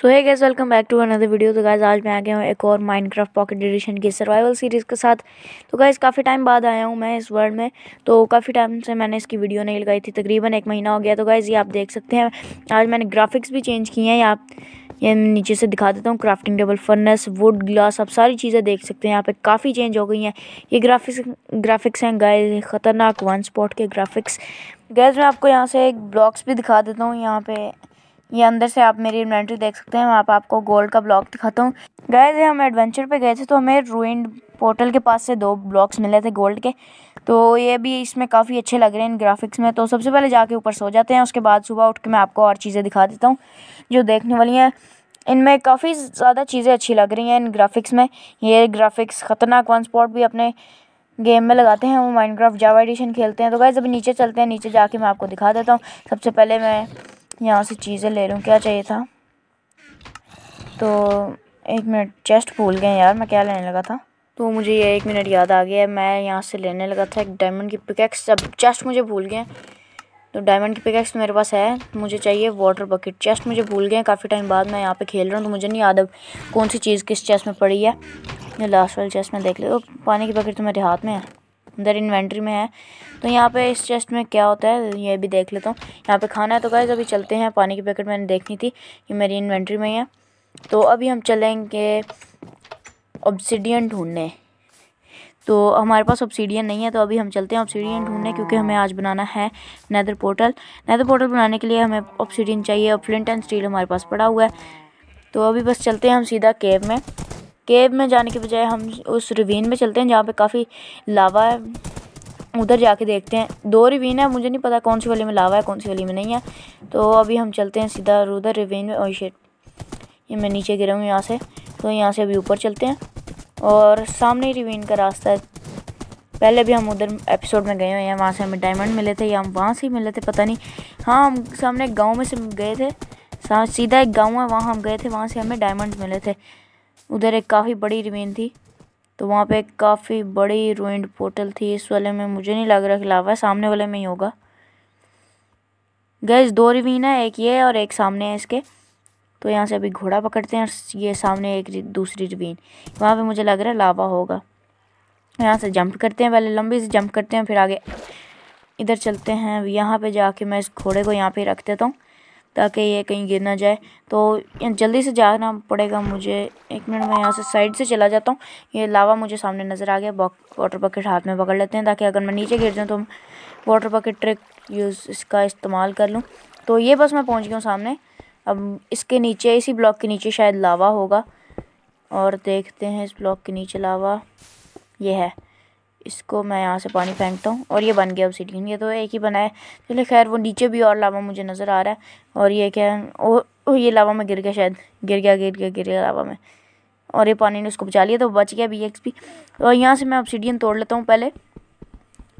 सो है guys welcome back to another video तो guys आज मैं आ गया हूँ एक और माइनक्राफ्ट पॉकेट एडिशन की सर्वाइवल सीरीज़ के साथ तो गैस काफ़ी टाइम बाद आया हूँ मैं इस वर्ल्ड में तो काफ़ी टाइम से मैंने इसकी वीडियो नहीं लगाई थी तकरीबन एक महीना हो गया तो गैस ये आप देख सकते हैं आज मैंने ग्राफिक्स भी चेंज किए हैं या आप ये नीचे से दिखा देता हूँ crafting table furnace wood glass आप सारी चीज़ें देख सकते हैं यहाँ पर काफ़ी चेंज हो गई हैं ये ग्राफिक्स ग्राफिक्स हैं गाय ख़तरनाक वन स्पॉट के ग्राफिक्स गैस मैं आपको यहाँ से एक ब्लॉक्स भी दिखा देता हूँ यहाँ पे ये अंदर से आप मेरी इन्वेंट्री देख सकते हैं वहाँ पर आपको गोल्ड का ब्लॉक दिखाता हूँ गए थे हम एडवेंचर पे गए थे तो हमें रूइंड पोर्टल के पास से दो ब्लॉक्स मिले थे गोल्ड के तो ये भी इसमें काफ़ी अच्छे लग रहे हैं इन ग्राफिक्स में तो सबसे पहले जाके ऊपर सो जाते हैं उसके बाद सुबह उठ के मैं आपको और चीज़ें दिखा देता हूँ जो देखने वाली हैं इनमें काफ़ी ज़्यादा चीज़ें अच्छी लग रही हैं इन ग्राफिक्स में ये ग्राफिक्स ख़तरनाक वन स्पॉट भी अपने गेम में लगाते हैं वो माइंड ग्राफ्ट जावा एडिशन खेलते हैं तो गए अभी नीचे चलते हैं नीचे जाके मैं आपको दिखा देता हूँ सबसे पहले मैं यहाँ से चीज़ें ले लूँ क्या चाहिए था तो एक मिनट चेस्ट भूल गए यार मैं क्या लेने लगा था तो मुझे ये एक मिनट याद आ गया मैं यहाँ से लेने लगा था एक डायमंड की पिकैक्स अब चेस्ट मुझे भूल गए तो डायमंड की पिकैक्स तो मेरे पास है मुझे चाहिए वाटर बकेट चेस्ट मुझे भूल गए काफ़ी टाइम बाद मैं यहाँ पे खेल रहा हूँ तो मुझे नहीं याद अब कौन सी चीज़ किस चेस्ट में पड़ी है ये लास्ट वाली चेस्ट में देख लो पानी की बकेट तो मेरे हाथ में है अंदर इन्वेंट्री में है तो यहाँ पे इस चेस्ट में क्या होता है ये भी देख लेता हूँ यहाँ पे खाना है तो गाइज अभी चलते हैं पानी की पैकेट मैंने देखनी थी ये मेरी इन्वेंट्री में है तो अभी हम चलेंगे ऑब्सिडियन ढूंढने तो हमारे पास ऑब्सीडियन नहीं है तो अभी हम चलते हैं ऑब्सीडियन ढूंढने क्योंकि हमें आज बनाना है नैदर पोर्टल नैदर पोर्टल बनाने के लिए हमें ऑब्सीडियन चाहिए और फ्लिंट एंड स्टील हमारे पास पड़ा हुआ है तो अभी बस चलते हैं हम सीधा केव में केव में जाने के बजाय हम उस रिवीन में चलते हैं जहाँ पे काफ़ी लावा है उधर जाके देखते हैं दो रिवीन है मुझे नहीं पता कौन सी वाली में लावा है कौन सी वाली में नहीं है तो अभी हम चलते हैं सीधा उधर रिवीन में और शेट ये मैं नीचे गिरा हूँ यहाँ से तो यहाँ से अभी ऊपर चलते हैं और सामने ही रिवीन का रास्ता है पहले भी हम उधर एपिसोड में गए हुए हैं वहाँ से हमें डायमंड मिले थे या हम वहाँ से ही मिले थे पता नहीं हाँ हम सामने गांव में से गए थे सीधा एक गांव है वहाँ हम गए थे वहाँ से हमें डायमंड मिले थे उधर एक काफ़ी बड़ी रिमेन थी तो वहाँ पे एक काफ़ी बड़ी रोइंड पोर्टल थी इस वाले में मुझे नहीं लग रहा कि लावा है सामने वाले में ही होगा गैस दो रिवीन है एक ये और एक सामने है इसके तो यहाँ से अभी घोड़ा पकड़ते हैं और ये सामने एक दूसरी रिवीन वहाँ पे मुझे लग रहा है लावा होगा यहाँ से जंप करते हैं पहले लंबी से जंप करते हैं फिर आगे इधर चलते हैं यहाँ पे जाके मैं इस घोड़े को यहाँ पे रख देता हूँ ताकि ये कहीं गिर ना जाए तो जल्दी से जाना पड़ेगा मुझे एक मिनट मैं यहाँ से साइड से चला जाता हूँ ये लावा मुझे सामने नज़र आ गया वाटर बकेट हाथ में पकड़ लेते हैं ताकि अगर मैं नीचे गिर जाऊँ तो वाटर बकेट ट्रिक यूज़ इसका इस्तेमाल कर लूँ तो ये बस मैं पहुँच गया हूँ सामने अब इसके नीचे इसी ब्लॉक के नीचे शायद लावा होगा और देखते हैं इस ब्लॉक के नीचे लावा ये है इसको मैं यहाँ से पानी फेंकता हूँ और ये बन गया ऑब्सीडियन ये तो एक ही बना है चलिए खैर वो नीचे भी और लावा मुझे नज़र आ रहा है और ये क्या ओ, ओ ये लावा में गिर गया शायद गिर गया गिर गया गिर गया लावा में और ये पानी ने उसको बचा लिया तो बच गया बी एक्स और यहाँ से मैं ऑब्सीडियन तोड़ लेता हूँ पहले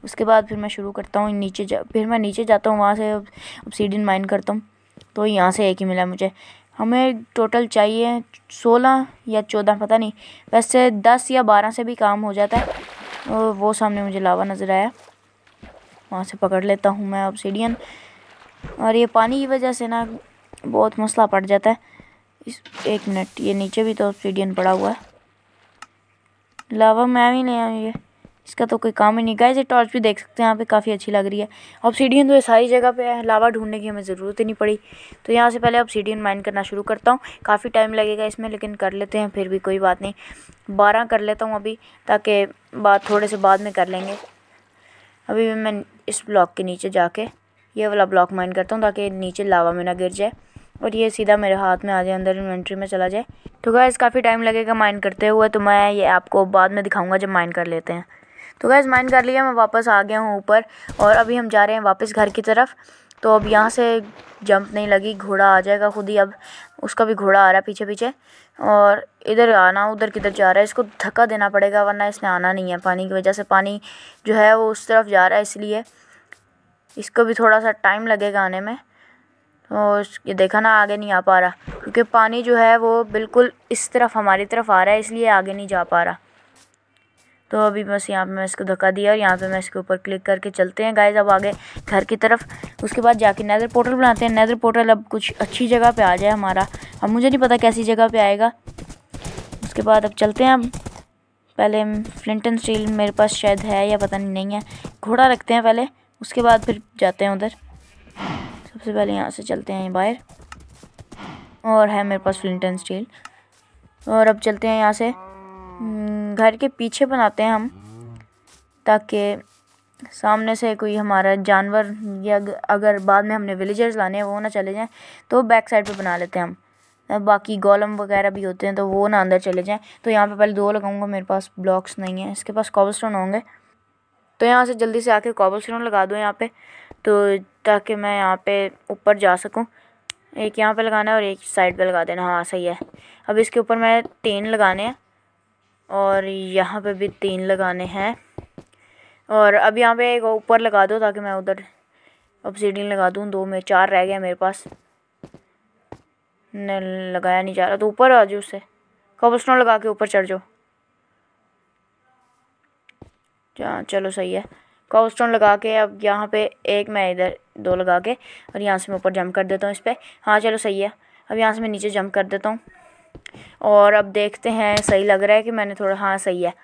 उसके बाद फिर मैं शुरू करता हूँ नीचे जा फिर मैं नीचे जाता हूँ वहाँ से ऑब्सीडियन माइन करता हूँ तो यहाँ से एक ही मिला मुझे हमें टोटल चाहिए सोलह या चौदह पता नहीं वैसे दस या बारह से भी काम हो जाता है और वो सामने मुझे लावा नज़र आया वहाँ से पकड़ लेता हूँ मैं ऑब्सीडियन और ये पानी की वजह से ना बहुत मसला पड़ जाता है इस एक मिनट ये नीचे भी तो ऑब्सीडियन पड़ा हुआ है लावा मैं भी ले आऊँ ये इसका तो कोई काम ही नहीं गाइस ये टॉर्च भी देख सकते हैं यहाँ पे काफ़ी अच्छी लग रही है ऑब्सीडियन तो ये सारी जगह पे है लावा ढूंढने की हमें ज़रूरत ही नहीं पड़ी तो यहाँ से पहले सीडियन माइन करना शुरू करता हूँ काफ़ी टाइम लगेगा इसमें लेकिन कर लेते हैं फिर भी कोई बात नहीं बारह कर लेता हूँ अभी ताकि बात थोड़े से बाद में कर लेंगे अभी मैं इस ब्लॉक के नीचे जाके ये वाला ब्लॉक माइन करता हूँ ताकि नीचे लावा में ना गिर जाए और ये सीधा मेरे हाथ में आ जाए अंदर इन्वेंट्री में चला जाए तो गाइस काफ़ी टाइम लगेगा माइन करते हुए तो मैं ये आपको बाद में दिखाऊंगा जब माइन कर लेते हैं तो गैस माइंड कर लिया मैं वापस आ गया हूँ ऊपर और अभी हम जा रहे हैं वापस घर की तरफ तो अब यहाँ से जंप नहीं लगी घोड़ा आ जाएगा खुद ही अब उसका भी घोड़ा आ रहा है पीछे पीछे और इधर आना उधर किधर जा रहा है इसको धक्का देना पड़ेगा वरना इसने आना नहीं है पानी की वजह से पानी जो है वो उस तरफ जा रहा है इसलिए इसको भी थोड़ा सा टाइम लगेगा आने में और ये देखा ना आगे नहीं आ पा रहा क्योंकि पानी जो है वो बिल्कुल इस तरफ हमारी तरफ आ रहा है इसलिए आगे नहीं जा पा रहा तो अभी बस यहाँ पे मैं इसको धक्का दिया और यहाँ पे मैं इसके ऊपर क्लिक करके चलते हैं गाइज अब आगे घर की तरफ उसके बाद जाके नैदर पोर्टल बनाते हैं नैदर पोर्टल अब कुछ अच्छी जगह पे आ जाए हमारा अब मुझे नहीं पता कैसी जगह पे आएगा उसके बाद अब चलते हैं अब पहले फ्लिंट एंड स्टील मेरे पास शायद है या पता नहीं नहीं है घोड़ा रखते हैं पहले उसके बाद फिर जाते हैं उधर सबसे पहले यहाँ से चलते हैं बाहर और है मेरे पास फ्लिंट एंड स्टील और अब चलते हैं यहाँ से हम्म, घर के पीछे बनाते हैं हम ताकि सामने से कोई हमारा जानवर या अगर बाद में हमने विलेजर्स लाने हैं वो ना चले जाएं तो बैक साइड पे बना लेते हैं हम बाकी गोलम वगैरह भी होते हैं तो वो ना अंदर चले जाएं तो यहाँ पे पहले दो लगाऊंगा मेरे पास ब्लॉक्स नहीं है इसके पास कॉबलस्टोन होंगे तो यहाँ से जल्दी से आके कॉबलस्टोन लगा दूँ यहाँ पर तो ताकि मैं यहाँ पर ऊपर जा सकूँ एक यहाँ पर लगाना है और एक साइड पर लगा देना हाँ सही है अब इसके ऊपर मैं टेन लगाने हैं और यहाँ पे भी तीन लगाने हैं और अब यहाँ पे एक ऊपर लगा दो ताकि मैं उधर ऑब्सिडियन लगा दूँ दो में चार रह गए मेरे पास नहीं लगाया नहीं जा रहा तो ऊपर आ जाओ उससे कबल लगा के ऊपर चढ़ जाओ हाँ चलो सही है कॉबस्टोन लगा के अब यहाँ पे एक मैं इधर दो लगा के और यहाँ से मैं ऊपर जंप कर देता हूँ इस पर हाँ चलो सही है अब यहाँ से मैं नीचे जंप कर देता हूँ और अब देखते हैं सही लग रहा है कि मैंने थोड़ा हाँ सही है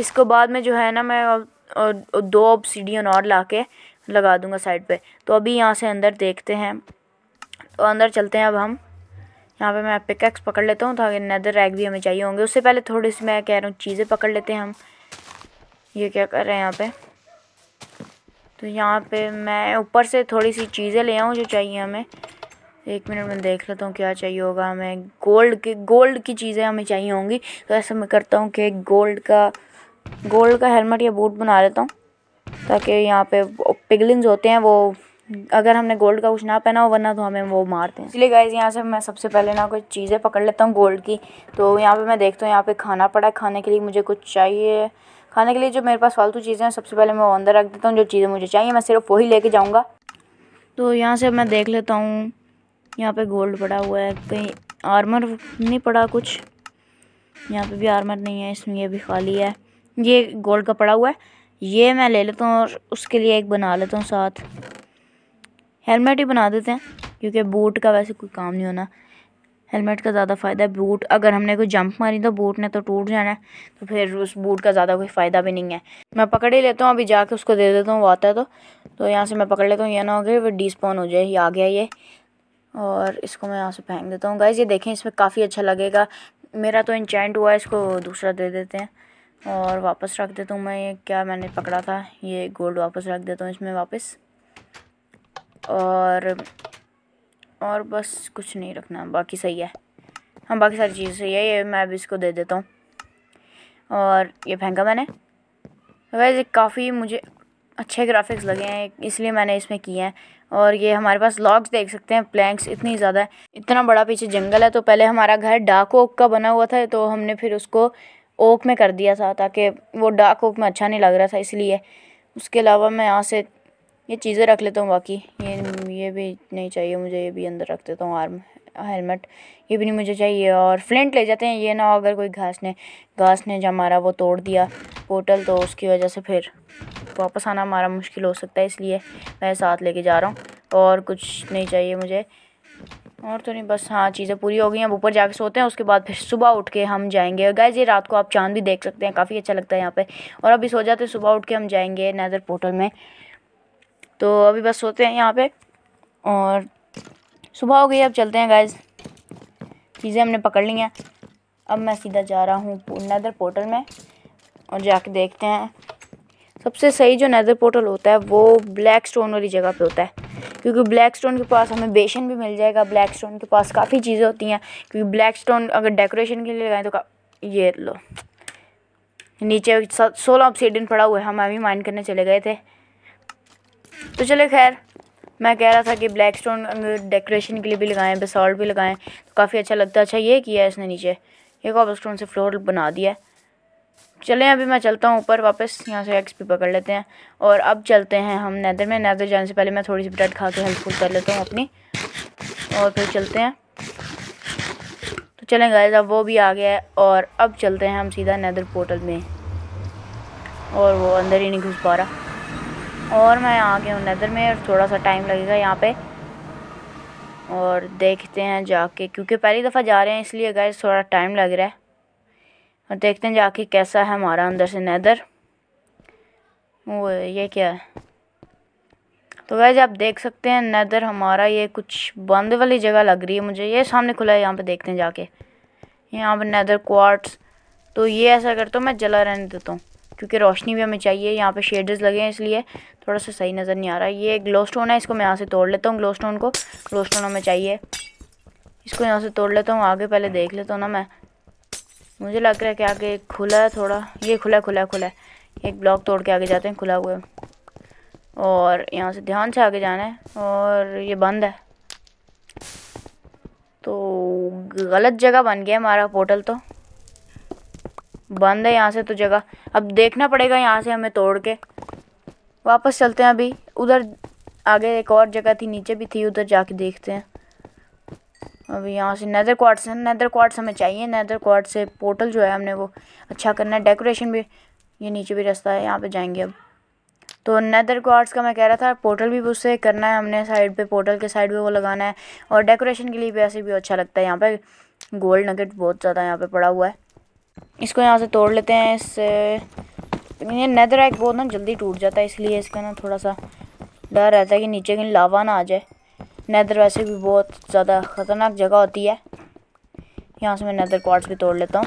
इसको बाद में जो है ना मैं दो दो ऑब्सीडियन और ला के लगा दूंगा साइड पे तो अभी यहाँ से अंदर देखते हैं तो अंदर चलते हैं अब हम यहाँ पे मैं पिकैक्स पकड़ लेता हूँ ताकि नदर रैग भी हमें चाहिए होंगे उससे पहले थोड़ी सी मैं कह रहा हूँ चीज़ें पकड़ लेते हैं हम ये क्या कर रहे हैं यहाँ पे तो यहाँ पे मैं ऊपर से थोड़ी सी चीज़ें ले आऊँ जो चाहिए हमें एक मिनट में देख लेता हूँ क्या चाहिए होगा हमें गोल्ड की गोल्ड की चीज़ें हमें चाहिए होंगी तो ऐसा मैं करता हूँ कि गोल्ड का गोल्ड का हेलमेट या बूट बना लेता हूँ ताकि यहाँ पे पिगलिंग होते हैं वो अगर हमने गोल्ड का कुछ ना पहना हो वरना तो हमें वो मारते हैं इसलिए गाइज यहाँ से मैं सबसे पहले ना कुछ चीज़ें पकड़ लेता हूँ गोल्ड की तो यहाँ पर मैं देखता तो हूँ यहाँ पे खाना पड़ा है खाने के लिए मुझे कुछ चाहिए खाने के लिए जो मेरे पास फालतू चीज़ें हैं सबसे पहले मैं वो अंदर रख देता हूँ जो चीज़ें मुझे चाहिए मैं सिर्फ वही लेके जाऊँगा तो यहाँ से मैं देख लेता हूँ यहाँ पे गोल्ड पड़ा हुआ है कहीं आर्मर नहीं पड़ा कुछ यहाँ पे भी आर्मर नहीं है इसमें ये भी खाली है ये गोल्ड का पड़ा हुआ है ये मैं ले लेता हूँ और उसके लिए एक बना लेता हूँ साथ हेलमेट ही बना देते हैं क्योंकि बूट का वैसे कोई काम नहीं होना हेलमेट का ज़्यादा फ़ायदा है बूट अगर हमने कोई जंप मारी तो बूट ने तो टूट जाना है तो फिर उस बूट का ज़्यादा कोई फ़ायदा भी नहीं है मैं पकड़ ही लेता हूँ अभी जाके उसको दे देता हूँ वो आता है तो तो यहाँ से मैं पकड़ लेता हूँ ये ना हो गया वो डिस्पॉन हो जाए ये आ गया ये और इसको मैं यहाँ से फेंक देता हूँ गाइज़ ये देखें इसमें काफ़ी अच्छा लगेगा मेरा तो इंचेंट हुआ है इसको दूसरा दे देते हैं और वापस रख देता हूँ मैं ये क्या मैंने पकड़ा था ये गोल्ड वापस रख देता हूँ इसमें वापस और और बस कुछ नहीं रखना बाकी सही है हाँ बाकी सारी चीज़ सही है ये मैं अभी इसको दे देता हूँ और ये फेंका मैंने वैसे काफ़ी मुझे अच्छे ग्राफिक्स लगे हैं इसलिए मैंने इसमें किए हैं और ये हमारे पास लॉग्स देख सकते हैं प्लैंक्स इतनी ज़्यादा है इतना बड़ा पीछे जंगल है तो पहले हमारा घर डाक ओक का बना हुआ था तो हमने फिर उसको ओक में कर दिया था ताकि वो डाक ओक में अच्छा नहीं लग रहा था इसलिए उसके अलावा मैं यहाँ से ये चीज़ें रख लेता हूँ बाकी ये ये भी नहीं चाहिए मुझे ये भी अंदर रख देता हूँ आर्म हेलमेट ये भी नहीं मुझे चाहिए और फ्लिंट ले जाते हैं ये ना अगर कोई घास ने घास ने जब हमारा वो तोड़ दिया पोटल तो उसकी वजह से फिर वापस आना हमारा मुश्किल हो सकता है इसलिए मैं साथ लेके जा रहा हूँ और कुछ नहीं चाहिए मुझे और तो नहीं बस हाँ चीज़ें पूरी हो गई हैं अब ऊपर जाके सोते हैं उसके बाद फिर सुबह उठ के हम जाएंगे गैज़ ये रात को आप चांद भी देख सकते हैं काफ़ी अच्छा लगता है यहाँ पे और अभी सो जाते हैं सुबह उठ के हम जाएंगे नैदर पोर्टल में तो अभी बस सोते हैं यहाँ पे और सुबह हो गई अब चलते हैं गैज चीज़ें हमने पकड़ ली हैं अब मैं सीधा जा रहा हूँ नैदर पोर्टल में और जाके देखते हैं सबसे सही जो नैदर पोर्टल होता है वो ब्लैक स्टोन वाली जगह पे होता है क्योंकि ब्लैक स्टोन के पास हमें बेसन भी मिल जाएगा ब्लैक स्टोन के पास काफ़ी चीज़ें होती हैं क्योंकि ब्लैक स्टोन अगर डेकोरेशन के लिए लगाएं तो ये लो नीचे सोलह ऑप्सीडन पड़ा हुआ है हम अभी माइंड करने चले गए थे तो चले खैर मैं कह रहा था कि ब्लैक स्टोन डेकोरेशन के लिए भी लगाएं बेसॉल्ट भी लगाएं तो काफ़ी अच्छा लगता है अच्छा ये किया है इसने नीचे ये कॉबल स्टोन से फ्लोर बना दिया है चलें अभी मैं चलता हूँ ऊपर वापस यहाँ से एक्स पकड़ लेते हैं और अब चलते हैं हम नैदर में नैदर जाने से पहले मैं थोड़ी सी ब्रेड खा के हेल्पफुल कर लेता हूँ अपनी और फिर चलते हैं तो चलें गाइस अब वो भी आ गया है और अब चलते हैं हम सीधा नैदर पोर्टल में और वो अंदर ही नहीं घुस पा रहा और मैं आ गया हूँ नैदर में और थोड़ा सा टाइम लगेगा यहाँ पे और देखते हैं जाके क्योंकि पहली दफ़ा जा रहे हैं इसलिए गए थोड़ा टाइम लग रहा है और देखते हैं जाके कैसा है हमारा अंदर से नैदर वो ये क्या है तो वैसे आप देख सकते हैं नैदर हमारा ये कुछ बंद वाली जगह लग रही है मुझे ये सामने खुला है यहाँ पे देखते हैं जाके यहाँ पर नैदर क्वार्ट्स तो ये ऐसा करता हूँ मैं जला रहने देता हूँ क्योंकि रोशनी भी हमें चाहिए यहाँ पे शेडर्स लगे हैं इसलिए थोड़ा सा सही नज़र नहीं आ रहा ये ग्लो स्टोन है इसको मैं यहाँ से तोड़ लेता हूँ ग्लो स्टोन को ग्लो स्टोन हमें चाहिए इसको यहाँ से तोड़ लेता हूँ आगे पहले देख लेता हूँ ना मैं मुझे लग रहा है कि आगे खुला है थोड़ा ये खुला खुला खुला है एक ब्लॉक तोड़ के आगे जाते हैं खुला हुआ और यहाँ से ध्यान से आगे जाना है और ये बंद है तो गलत जगह बन गया हमारा पोर्टल तो बंद है यहाँ से तो जगह अब देखना पड़ेगा यहाँ से हमें तोड़ के वापस चलते हैं अभी उधर आगे एक और जगह थी नीचे भी थी उधर जाके देखते हैं अभी यहाँ से नैदर क्वार्ट्स है नैदर क्वार्ट्स हमें चाहिए नैदर क्वार्ट से पोर्टल जो है हमने वो अच्छा करना है डेकोरेशन भी ये नीचे भी रास्ता है यहाँ पे जाएंगे अब तो नदर क्वार्ट्स का मैं कह रहा था पोर्टल भी उससे करना है हमने साइड पे पोर्टल के साइड पे वो लगाना है और डेकोरेशन के लिए वैसे भी अच्छा लगता है यहाँ पर गोल्ड नगेट बहुत ज़्यादा यहाँ पर पड़ा हुआ है इसको यहाँ से तोड़ लेते हैं इससे ये नदर एक बहुत ना जल्दी टूट जाता है इसलिए इसका ना थोड़ा सा डर रहता है कि नीचे कहीं लावा ना आ जाए नैदर वैसे भी बहुत ज़्यादा ख़तरनाक जगह होती है यहाँ से मैं नैदर क्वार्ट्स भी तोड़ लेता हूँ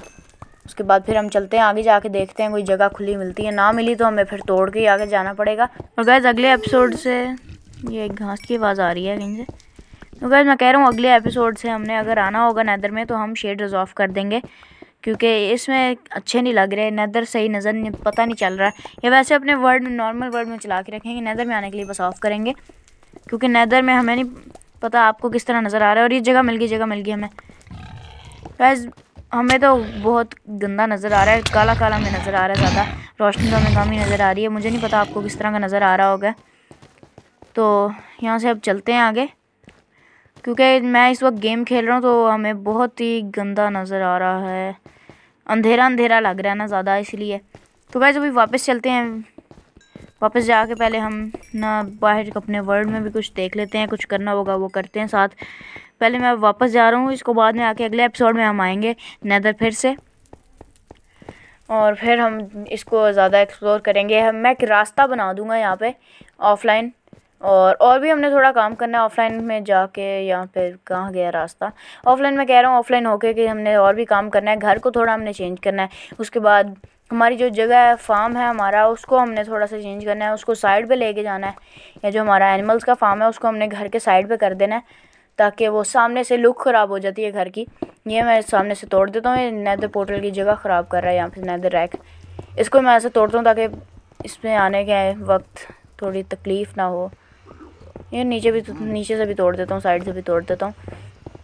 उसके बाद फिर हम चलते हैं आगे जाके देखते हैं कोई जगह खुली मिलती है ना मिली तो हमें फिर तोड़ के आगे जाना पड़ेगा और गैस अगले एपिसोड से ये घास की आवाज़ आ रही है कहीं से तो गैज मैं कह रहा हूँ अगले एपिसोड से हमने अगर आना होगा नैदर में तो हम शेड रिजॉल्व कर देंगे क्योंकि इसमें अच्छे नहीं लग रहे नदर सही नज़र नहीं पता नहीं चल रहा है या वैसे अपने वर्ड में नॉर्मल वर्ड में चला के रखेंगे नैदर में आने के लिए बस ऑफ करेंगे क्योंकि नैदर में हमें नहीं पता आपको किस तरह नज़र आ रहा है और ये जगह मिल गई जगह मिल गई हमें बैस हमें तो बहुत गंदा नज़र आ रहा है काला काला में नज़र आ रहा है ज़्यादा रोशनी तो हमें कम ही नज़र आ रही है मुझे नहीं पता आपको किस तरह का नज़र आ रहा होगा तो यहाँ से अब चलते हैं आगे क्योंकि मैं इस वक्त गेम खेल रहा हूँ तो हमें बहुत ही गंदा नज़र आ रहा है अंधेरा अंधेरा लग रहा है ना ज़्यादा इसलिए तो वैसे अभी वापस चलते हैं वापस जाके पहले हम ना बाहर अपने वर्ल्ड में भी कुछ देख लेते हैं कुछ करना होगा वो करते हैं साथ पहले मैं वापस जा रहा हूँ इसको बाद में आके अगले एपिसोड में हम आएंगे नैदर फिर से और फिर हम इसको ज़्यादा एक्सप्लोर करेंगे मैं एक रास्ता बना दूँगा यहाँ पे ऑफलाइन और और भी हमने थोड़ा काम करना है ऑफलाइन में जाके यहाँ पे कहाँ गया रास्ता ऑफलाइन में कह रहा हूँ ऑफलाइन होके कि हमने और भी काम करना है घर को थोड़ा हमने चेंज करना है उसके बाद हमारी जो जगह है फार्म है हमारा उसको हमने थोड़ा सा चेंज करना है उसको साइड पे लेके जाना है या जो हमारा एनिमल्स का फार्म है उसको हमने घर के साइड पे कर देना है ताकि वो सामने से लुक ख़राब हो जाती है घर की ये मैं सामने से तोड़ देता हूँ नैदर पोर्टल की जगह ख़राब कर रहा है यहाँ पर नैदर रैक इसको मैं ऐसे तोड़ता हूँ ताकि इसमें आने के वक्त थोड़ी तकलीफ़ ना हो ये नीचे भी तो, नीचे से भी तोड़ देता हूँ साइड से भी तोड़ देता हूँ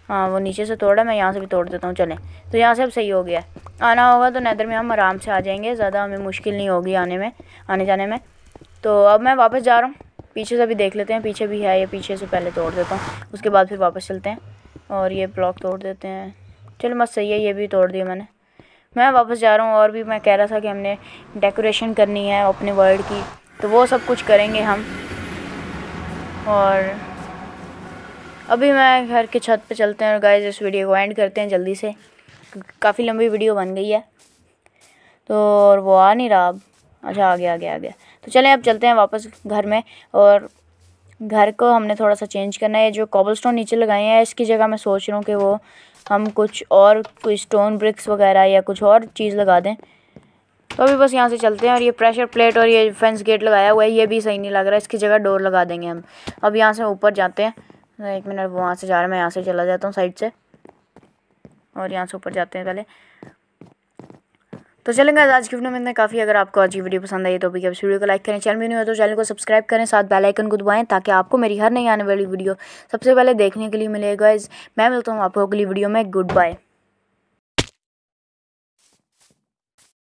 हाँ वो नीचे से तोड़ा मैं यहाँ से भी तोड़ देता हूँ चलें तो यहाँ से अब सही हो गया है आना होगा तो नैदर में हम आराम से आ जाएंगे ज़्यादा हमें मुश्किल नहीं होगी आने में आने जाने में तो अब मैं वापस जा रहा हूँ पीछे से भी देख लेते हैं पीछे भी है ये पीछे से पहले तोड़ देता हूँ उसके बाद फिर वापस चलते हैं और ये ब्लॉक तोड़ देते हैं चलो बस सही है ये भी तोड़ दिया मैंने मैं वापस जा रहा हूँ और भी मैं कह रहा था कि हमने डेकोरेशन करनी है अपने वर्ल्ड की तो वो सब कुछ करेंगे हम और अभी मैं घर की छत पे चलते हैं और गाइज इस वीडियो को एंड करते हैं जल्दी से काफ़ी लंबी वीडियो बन गई है तो और वो आ नहीं रहा अब अच्छा आ गया आ गया आ गया तो चलें अब चलते हैं वापस घर में और घर को हमने थोड़ा सा चेंज करना है जो कॉबल स्टोन नीचे लगाए हैं इसकी जगह मैं सोच रहा हूँ कि वो हम कुछ और कोई स्टोन ब्रिक्स वगैरह या कुछ और चीज़ लगा दें तो अभी बस यहाँ से चलते हैं और ये प्रेशर प्लेट और ये फेंस गेट लगाया हुआ है ये भी सही नहीं लग रहा है इसकी जगह डोर लगा देंगे हम अब यहाँ से ऊपर जाते हैं एक मिनट वहाँ से जा रहा है मैं यहाँ से चला जाता हूँ साइड से और यहाँ से ऊपर जाते हैं पहले तो चलेंगे आज की वीडियो में इतने काफ़ी अगर आपको आज की वीडियो पसंद आई तो भी आप वीडियो को लाइक करें चैनल में नहीं हो तो चैनल को सब्सक्राइब करें साथ बेल आइकन को दबाएं ताकि आपको मेरी हर नई आने वाली वीडियो सबसे पहले देखने के लिए मिलेगा इस मैं मिलता हूँ आपको अगली वीडियो में गुड बाय